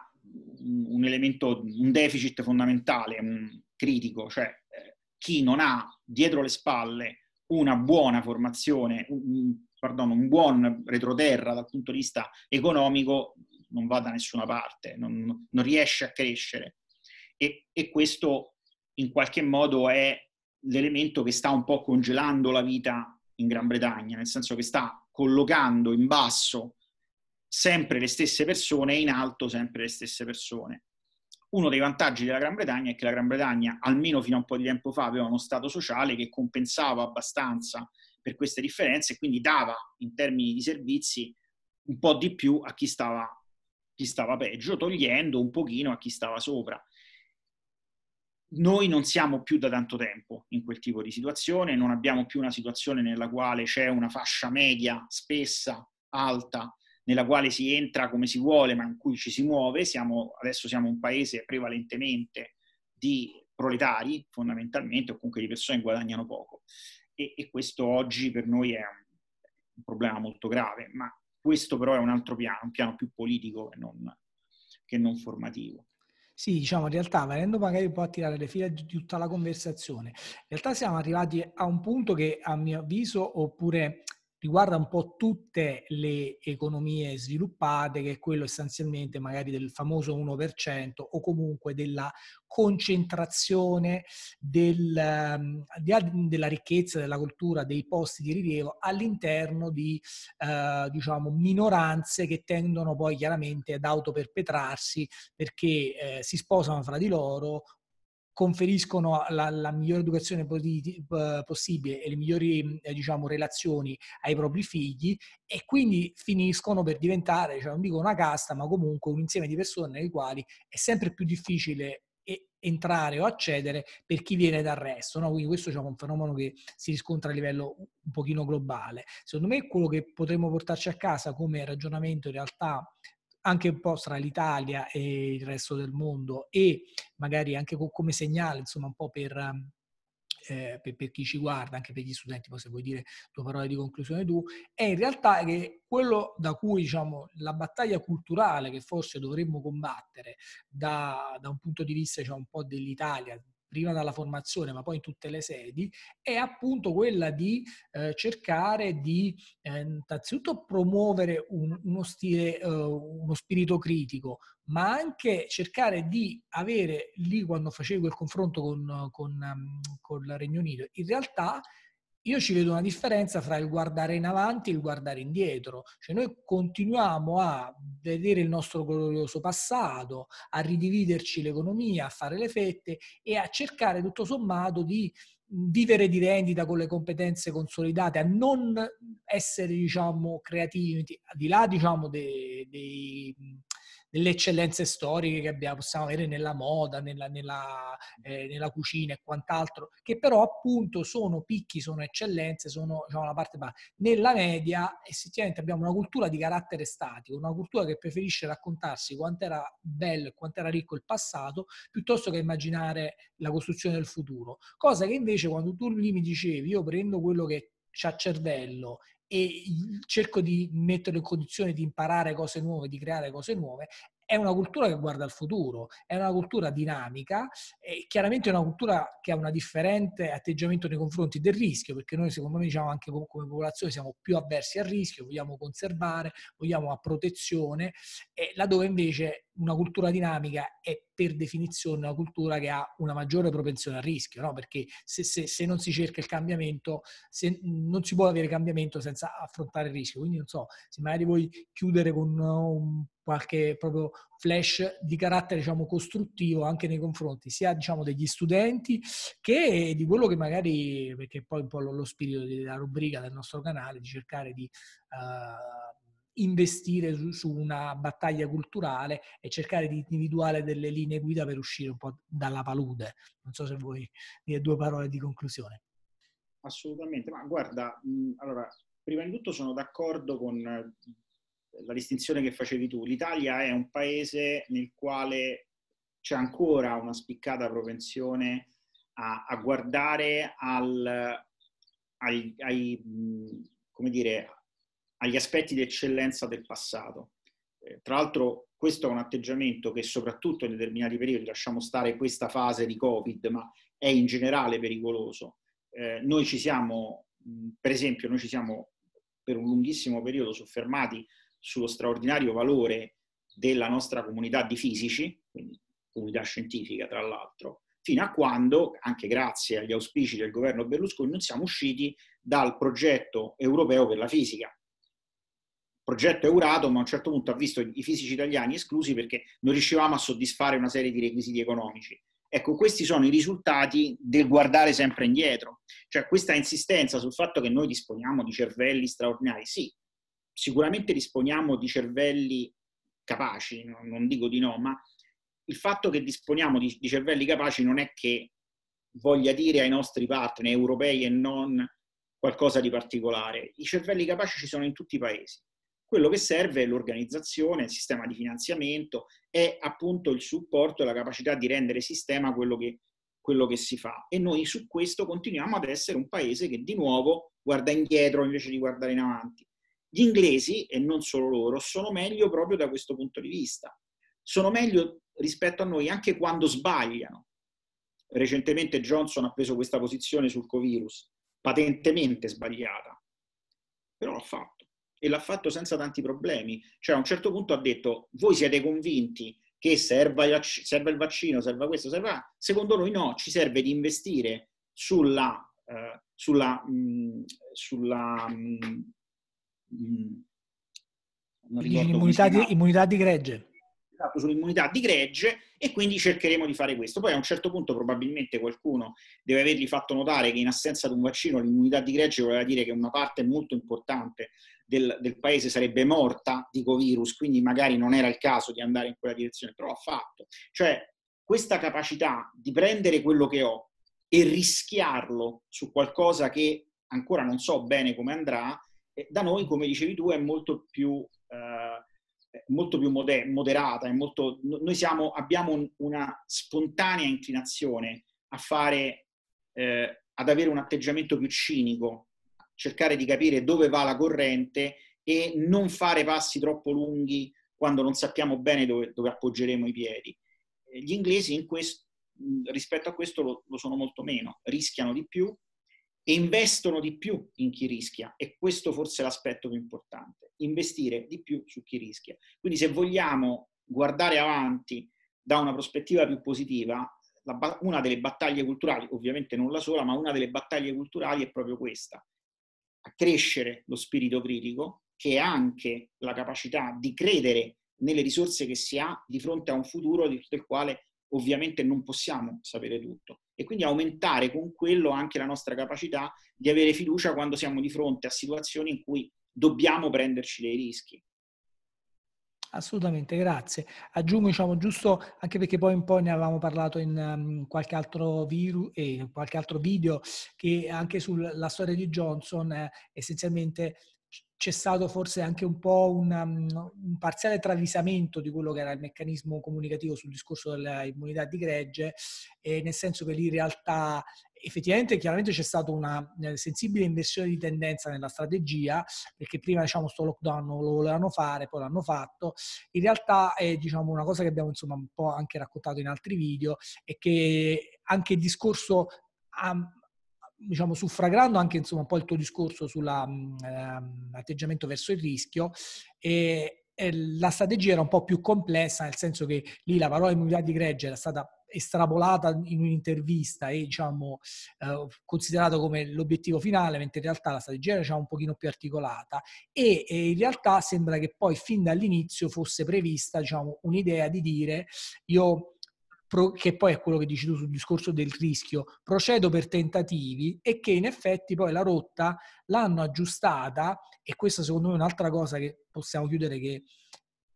un elemento, un deficit fondamentale, un critico, cioè eh, chi non ha dietro le spalle una buona formazione, un, pardon, un buon retroterra dal punto di vista economico non va da nessuna parte, non, non riesce a crescere. E, e, questo in qualche modo è l'elemento che sta un po' congelando la vita in Gran Bretagna, nel senso che sta collocando in basso sempre le stesse persone e in alto sempre le stesse persone. Uno dei vantaggi della Gran Bretagna è che la Gran Bretagna, almeno fino a un po' di tempo fa, aveva uno stato sociale che compensava abbastanza per queste differenze e quindi dava in termini di servizi un po' di più a chi stava, chi stava peggio, togliendo un pochino a chi stava sopra noi non siamo più da tanto tempo in quel tipo di situazione, non abbiamo più una situazione nella quale c'è una fascia media, spessa, alta, nella quale si entra come si vuole, ma in cui ci si muove. Siamo, adesso siamo un paese prevalentemente di proletari, fondamentalmente, o comunque di persone che guadagnano poco. E, e questo oggi per noi è un, un, problema molto grave, ma questo però è un altro piano, un piano più politico che non, che non formativo. Sì, diciamo in realtà venendo magari un po' a tirare le fila di tutta la conversazione, in realtà siamo arrivati a un punto che a mio avviso, oppure riguarda un po' tutte le economie sviluppate, che è quello essenzialmente magari del famoso 1% o comunque della concentrazione del, ehm, della ricchezza, della cultura, dei posti di rilievo all'interno di eh, diciamo, minoranze che tendono poi chiaramente ad autoperpetrarsi perché eh, si sposano fra di loro conferiscono la, la migliore educazione possibile e le migliori eh, diciamo, relazioni ai propri figli e quindi finiscono per diventare, cioè non dico una casta, ma comunque un insieme di persone nelle quali è sempre più difficile entrare o accedere per chi viene dal resto. No? Quindi questo diciamo, è diciamo, un fenomeno che si riscontra a livello un pochino globale. Secondo me quello che potremmo portarci a casa come ragionamento in realtà anche un po' tra l'Italia e il resto del mondo e magari anche co- come segnale, insomma, un po' per, eh, per, per, chi ci guarda, anche per gli studenti, poi se vuoi dire due parole di conclusione tu, è in realtà che quello da cui diciamo, la battaglia culturale che forse dovremmo combattere da, da un punto di vista diciamo, un po' dell'Italia, prima dalla formazione ma poi in tutte le sedi, è appunto quella di eh, cercare di eh, promuovere un, uno stile, eh, uno spirito critico, ma anche cercare di avere lì quando facevo il confronto con, con, ehm, con il Regno Unito, in realtà io ci vedo una differenza fra il guardare in avanti e il guardare indietro, cioè noi continuiamo a vedere il nostro glorioso passato, a ridividerci l'economia, a fare le fette e a cercare tutto sommato di vivere di rendita con le competenze consolidate, a non essere diciamo creativi, al di là diciamo dei, dei delle eccellenze storiche che abbiamo, possiamo avere nella moda, nella, nella, eh, nella, cucina e quant'altro, che però appunto sono picchi, sono eccellenze, sono diciamo, la parte bassa. Nella media effettivamente abbiamo una cultura di carattere statico, una cultura che preferisce raccontarsi quanto era bello e quanto era ricco il passato, piuttosto che immaginare la costruzione del futuro. Cosa che invece quando tu lì mi dicevi, io prendo quello che c'ha cervello e mhmm, cerco di mettere in condizione di imparare cose nuove, di creare cose nuove è una cultura che guarda al futuro, è una cultura dinamica, e chiaramente è una cultura che ha un differente atteggiamento nei confronti del rischio, perché noi secondo me diciamo anche come popolazione siamo più avversi al rischio, vogliamo conservare, vogliamo a protezione, e laddove invece una cultura dinamica è per definizione una cultura che ha una maggiore propensione al rischio, no? perché se, se, se, non si cerca il cambiamento, se, non si può avere cambiamento senza affrontare il rischio. Quindi non so, se magari vuoi chiudere con un qualche proprio flash di carattere diciamo, costruttivo anche nei confronti sia diciamo, degli studenti che di quello che magari, perché poi un po' lo, spirito della rubrica del nostro canale, di cercare di uh, investire su, su, una battaglia culturale e cercare di individuare delle linee guida per uscire un po' dalla palude. Non so se vuoi dire due parole di conclusione. Assolutamente, ma guarda, mh, allora, prima di tutto sono d'accordo con eh, la distinzione che facevi tu, l'Italia è un paese nel quale c'è ancora una spiccata propensione a, a guardare al, ai, ai, dire, agli aspetti di eccellenza del passato. Eh, tra l'altro questo è un atteggiamento che soprattutto in determinati periodi, lasciamo stare questa fase di Covid, ma è in generale pericoloso. Eh, noi ci siamo, per esempio, noi ci siamo per un lunghissimo periodo soffermati sullo straordinario valore della nostra comunità di fisici, quindi comunità scientifica tra l'altro, fino a quando, anche grazie agli auspici del governo Berlusconi, non siamo usciti dal progetto europeo per la fisica. progetto Euratom a un certo punto ha visto i fisici italiani esclusi perché non riuscivamo a soddisfare una serie di requisiti economici. Ecco, questi sono i risultati del guardare sempre indietro, cioè questa insistenza sul fatto che noi disponiamo di cervelli straordinari, sì, sicuramente disponiamo di cervelli capaci, non dico di no, ma il fatto che disponiamo di, di cervelli capaci non è che voglia dire ai nostri partner europei e non qualcosa di particolare. I cervelli capaci ci sono in tutti i paesi. Quello che serve è l'organizzazione, il sistema di finanziamento e appunto il supporto e la capacità di rendere sistema quello che, quello che si fa. E noi su questo continuiamo ad essere un paese che di nuovo guarda indietro invece di guardare in avanti. Gli inglesi, e non solo loro, sono meglio proprio da questo punto di vista. Sono meglio rispetto a noi anche quando sbagliano. Recentemente Johnson ha preso questa posizione sul Covirus, patentemente sbagliata, però l'ha fatto e l'ha fatto senza tanti problemi. Cioè a un certo punto ha detto, voi siete convinti che serva il, serva il vaccino, serva questo, serva... Secondo noi no, ci serve di investire sulla, eh, sulla, mh, mm, sulla mh, mm, Mm. non immunità di, immunità di gregge esatto, sull'immunità di gregge e quindi cercheremo di fare questo. Poi a un certo punto probabilmente qualcuno deve avergli fatto notare che in assenza di un vaccino l'immunità di gregge voleva dire che una parte molto importante del, del paese sarebbe morta di covirus, quindi magari non era il caso di andare in quella direzione, però ha fatto. Cioè questa capacità di prendere quello che ho e rischiarlo su qualcosa che ancora non so bene come andrà, da noi, come dicevi tu, è molto più, eh, molto più moder- moderata, molto, noi siamo, abbiamo un, una spontanea inclinazione a fare, eh, ad avere un atteggiamento più cinico, cercare di capire dove va la corrente e non fare passi troppo lunghi quando non sappiamo bene dove, dove appoggeremo i piedi. Gli inglesi questo, rispetto a questo lo, lo sono molto meno, rischiano di più, e investono di più in chi rischia e questo forse è l'aspetto più importante, investire di più su chi rischia. Quindi se vogliamo guardare avanti da una prospettiva più positiva, una delle battaglie culturali, ovviamente non la sola, ma una delle battaglie culturali è proprio questa, accrescere lo spirito critico, che è anche la capacità di credere nelle risorse che si ha di fronte a un futuro del quale ovviamente non possiamo sapere tutto e quindi aumentare con quello anche la nostra capacità di avere fiducia quando siamo di fronte a situazioni in cui dobbiamo prenderci dei rischi. Assolutamente, grazie. Aggiungo, diciamo, giusto anche perché poi un po' ne avevamo parlato in um, qualche, altro virus, eh, qualche altro video, che anche sulla storia di Johnson eh, essenzialmente c'è stato forse anche un po' una, um, un, parziale travisamento di quello che era il meccanismo comunicativo sul discorso dell'immunità di gregge, eh, nel senso che lì in realtà effettivamente chiaramente c'è stata una eh, sensibile inversione di tendenza nella strategia, perché prima diciamo sto lockdown lo volevano fare, poi l'hanno fatto. In realtà è diciamo una cosa che abbiamo insomma un po' anche raccontato in altri video, è che anche il discorso... Um, diciamo, suffragando anche insomma, un po' il tuo discorso sull'atteggiamento ehm, eh, verso il rischio, e, e la strategia era un po' più complessa, nel senso che lì la parola immunità di gregge era stata estrapolata in un'intervista e diciamo eh, considerata come l'obiettivo finale, mentre in realtà la strategia era diciamo, un pochino più articolata e, e, in realtà sembra che poi fin dall'inizio fosse prevista diciamo, un'idea di dire io che poi è quello che dici tu sul discorso del rischio, procedo per tentativi e che in effetti poi la rotta l'hanno aggiustata e questa secondo me è un'altra cosa che possiamo chiudere che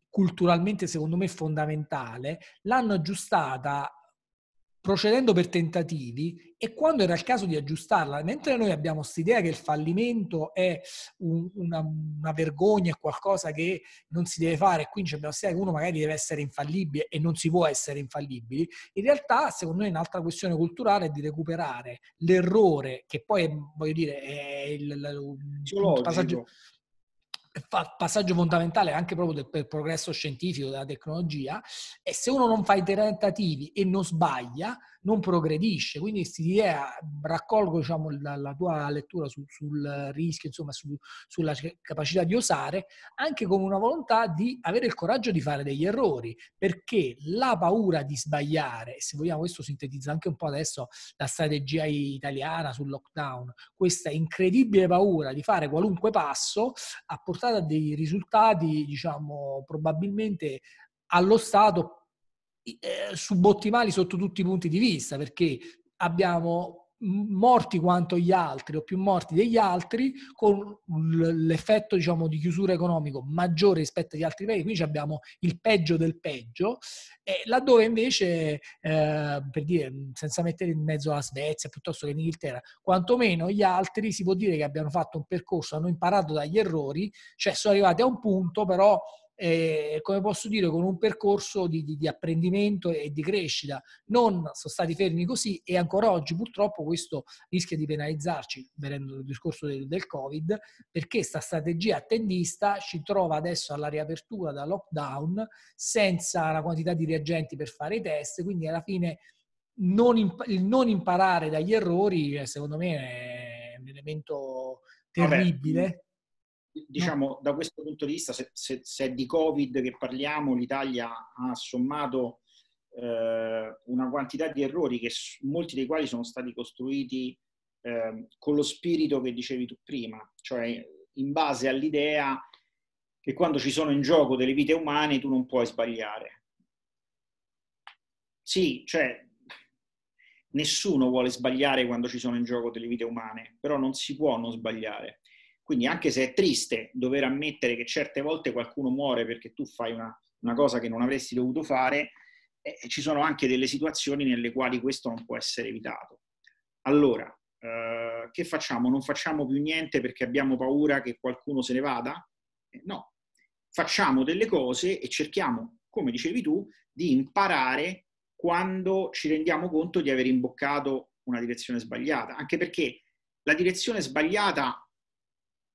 culturalmente secondo me è fondamentale, l'hanno aggiustata procedendo per tentativi e quando era il caso di aggiustarla, mentre noi abbiamo quest'idea che il fallimento è un, una, una, vergogna, è qualcosa che non si deve fare, quindi abbiamo quest'idea che uno magari deve essere infallibile e non si può essere infallibili, in realtà secondo me un'altra questione culturale è di recuperare l'errore, che poi voglio dire, è il, il, il passaggio passaggio fondamentale anche proprio del, del progresso scientifico, della tecnologia, e se uno non fa i tentativi e non sbaglia, non progredisce. Quindi idea, eh, raccolgo diciamo, la, la, tua lettura su, sul rischio, insomma, su, sulla capacità di osare, anche come una volontà di avere il coraggio di fare degli errori, perché la paura di sbagliare, se vogliamo questo sintetizza anche un po' adesso la strategia italiana sul lockdown, questa incredibile paura di fare qualunque passo ha portato a dei risultati, diciamo, probabilmente allo Stato eh, subottimali sotto tutti i punti di vista, perché abbiamo morti quanto gli altri o più morti degli altri con l'effetto diciamo di chiusura economico maggiore rispetto agli altri paesi quindi abbiamo il peggio del peggio e laddove invece eh, per dire senza mettere in mezzo la Svezia piuttosto che l'Inghilterra quantomeno gli altri si può dire che abbiano fatto un percorso hanno imparato dagli errori cioè sono arrivati a un punto però eh, come posso dire, con un percorso di, di, di, apprendimento e di crescita. Non sono stati fermi così e ancora oggi purtroppo questo rischia di penalizzarci, venendo dal discorso del, del Covid, perché sta strategia attendista ci trova adesso alla riapertura da lockdown senza la quantità di reagenti per fare i test, quindi alla fine non imp- il non imparare dagli errori, eh, secondo me, è un elemento terribile. Vabbè diciamo, da questo punto di vista, se, se, se, è di Covid che parliamo, l'Italia ha sommato eh, una quantità di errori, che, molti dei quali sono stati costruiti eh, con lo spirito che dicevi tu prima, cioè in base all'idea che quando ci sono in gioco delle vite umane tu non puoi sbagliare. Sì, cioè nessuno vuole sbagliare quando ci sono in gioco delle vite umane, però non si può non sbagliare. Quindi anche se è triste dover ammettere che certe volte qualcuno muore perché tu fai una, una cosa che non avresti dovuto fare, eh, ci sono anche delle situazioni nelle quali questo non può essere evitato. Allora, eh, che facciamo? Non facciamo più niente perché abbiamo paura che qualcuno se ne vada? Eh, no, facciamo delle cose e cerchiamo, come dicevi tu, di imparare quando ci rendiamo conto di aver imboccato una direzione sbagliata, anche perché la direzione sbagliata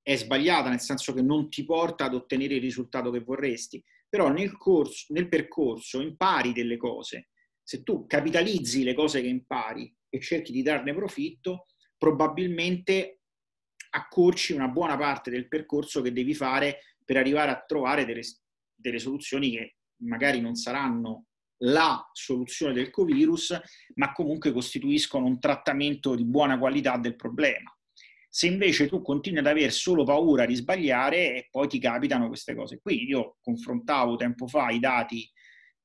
è sbagliata, nel senso che non ti porta ad ottenere il risultato che vorresti, però nel, corso, nel percorso impari delle cose. Se tu capitalizzi le cose che impari e cerchi di darne profitto, probabilmente accorci una buona parte del percorso che devi fare per arrivare a trovare delle, delle soluzioni che magari non saranno la soluzione del covirus, ma comunque costituiscono un trattamento di buona qualità del problema. Se invece tu continui ad avere solo paura di sbagliare e poi ti capitano queste cose qui. Io confrontavo tempo fa i dati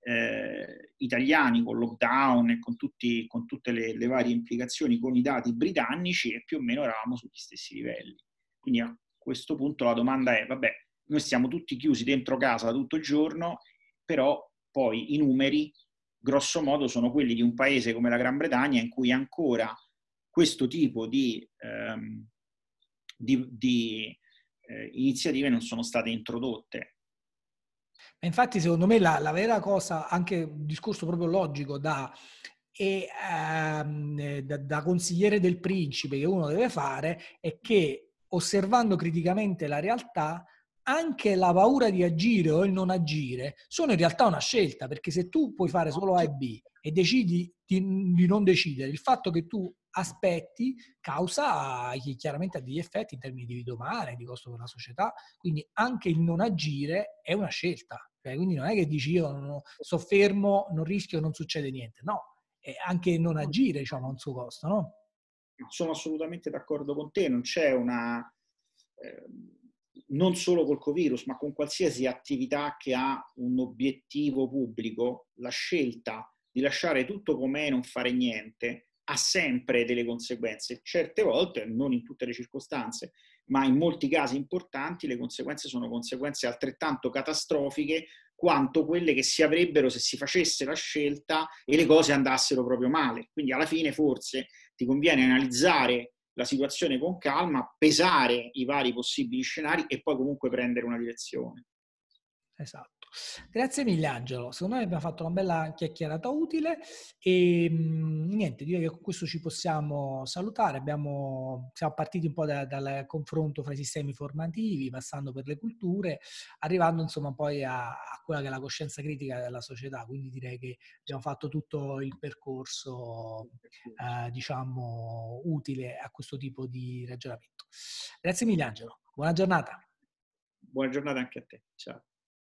eh, italiani con lockdown e con, tutti, con tutte le, le, varie implicazioni con i dati britannici e più o meno eravamo sugli stessi livelli. Quindi a questo punto la domanda è, vabbè, noi stiamo tutti chiusi dentro casa tutto il giorno, però poi i numeri grosso modo sono quelli di un paese come la Gran Bretagna in cui ancora questo tipo di ehm, di, di eh, iniziative non sono state introdotte. Infatti, secondo me, la, la vera cosa, anche un discorso proprio logico da e ehm, eh, da, da, consigliere del principe che uno deve fare è che osservando criticamente la realtà anche la paura di agire o il non agire sono in realtà una scelta perché se tu puoi fare solo A e B e decidi di, di non decidere il fatto che tu aspetti causa chiaramente a degli effetti in termini di vita umana, di costo per la società, quindi anche il non agire è una scelta, cioè, quindi non è che dici io non soffermo, non rischio, non succede niente, no, è anche il non mm. agire diciamo, ha un suo costo, no? Sono assolutamente d'accordo con te, non c'è una... Ehm, non solo col Covirus, ma con qualsiasi attività che ha un obiettivo pubblico, la scelta di lasciare tutto com'è e non fare niente, ha sempre delle conseguenze. Certe volte, non in tutte le circostanze, ma in molti casi importanti, le conseguenze sono conseguenze altrettanto catastrofiche quanto quelle che si avrebbero se si facesse la scelta e le cose andassero proprio male. Quindi alla fine forse ti conviene analizzare la situazione con calma, pesare i vari possibili scenari e poi comunque prendere una direzione. Esatto. Grazie mille Angelo, secondo me abbiamo fatto una bella chiacchierata utile e mh, mhmm, niente, direi che con questo ci possiamo salutare. Abbiamo, siamo partiti un po' da, dal confronto fra i sistemi formativi, passando per le culture, arrivando insomma poi a, a, quella che è la coscienza critica della società, quindi direi che abbiamo fatto tutto il percorso eh, diciamo utile a questo tipo di ragionamento. Grazie mille Angelo, buona giornata. Buona giornata anche a te, ciao.